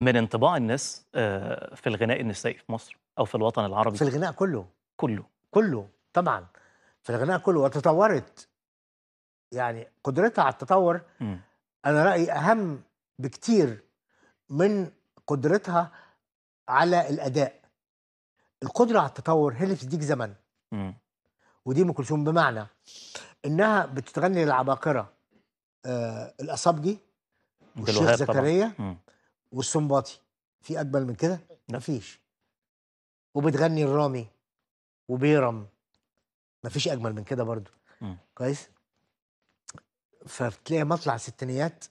من انطباع الناس آه، في الغناء النسائي في مصر او في الوطن العربي في الغناء كله كله كله طبعا في الغناء كله وتطورت يعني قدرتها على التطور م. انا رايي اهم بكتير من قدرتها على الاداء القدره على التطور هي اللي بتديك زمن م. ودي ام كلثوم بمعنى انها بتتغني للعباقره آه الاصابجي والشيخ زكريا والسنباطي في اجمل من كده مفيش وبتغني الرامي وبيرم مفيش اجمل من كده برضو م. كويس فبتلاقي مطلع ستينيات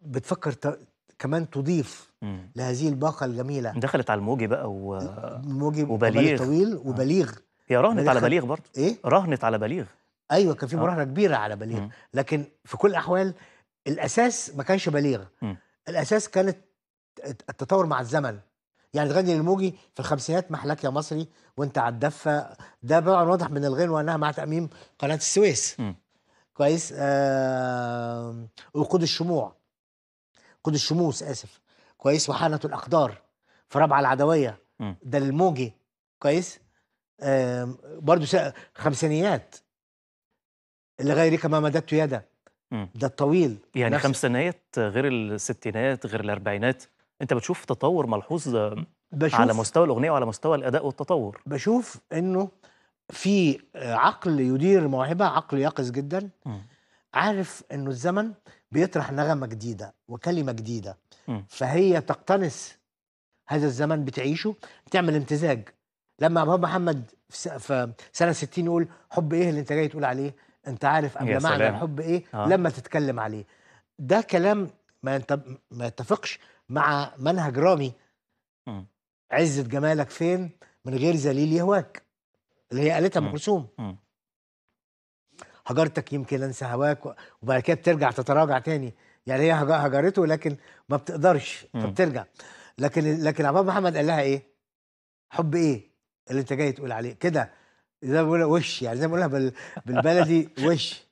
بتفكر ت... كمان تضيف م. لهذه الباقه الجميله دخلت على الموجي بقى و... موجي وبليغ طويل آه. وبليغ هي رهنت بليغ على بليغ برضه ايه رهنت على بليغ ايوه كان في آه. مراهنه كبيره على بليغ م. لكن في كل الاحوال الاساس ما كانش بليغ م. الاساس كانت التطور مع الزمن يعني الغني الموجي في الخمسينات محلك يا مصري وانت على الدفه ده بقى واضح من الغنوه وانها مع تاميم قناه السويس م. كويس آه وقود الشموع قود الشموس اسف كويس وحانه الاقدار في ربعه العدويه م. ده الموجي كويس آه برضو خمسينيات لغيرك ما مددت يدا ده الطويل يعني نفس... خمسينات غير الستينات غير الاربعينات انت بتشوف تطور ملحوظ بشوف على مستوى الاغنيه وعلى مستوى الاداء والتطور بشوف انه في عقل يدير الموهبه عقل يقظ جدا م. عارف انه الزمن بيطرح نغمه جديده وكلمه جديده م. فهي تقتنص هذا الزمن بتعيشه تعمل امتزاج لما ابو محمد في سنه 60 يقول حب ايه اللي انت جاي تقول عليه انت عارف قبل معنى الحب ايه آه. لما تتكلم عليه ده كلام ما انت ما يتفقش مع منهج رامي م. عزة جمالك فين من غير ذليل يهواك اللي هي قالتها ام كلثوم هجرتك يمكن انسى هواك وبعد كده بترجع تتراجع تاني يعني هي هجرته لكن ما بتقدرش فبترجع لكن لكن عباد محمد قال لها ايه؟ حب ايه اللي انت جاي تقول عليه كده زي ما بقولها وش يعني زي ما بقولها بالبلدي وش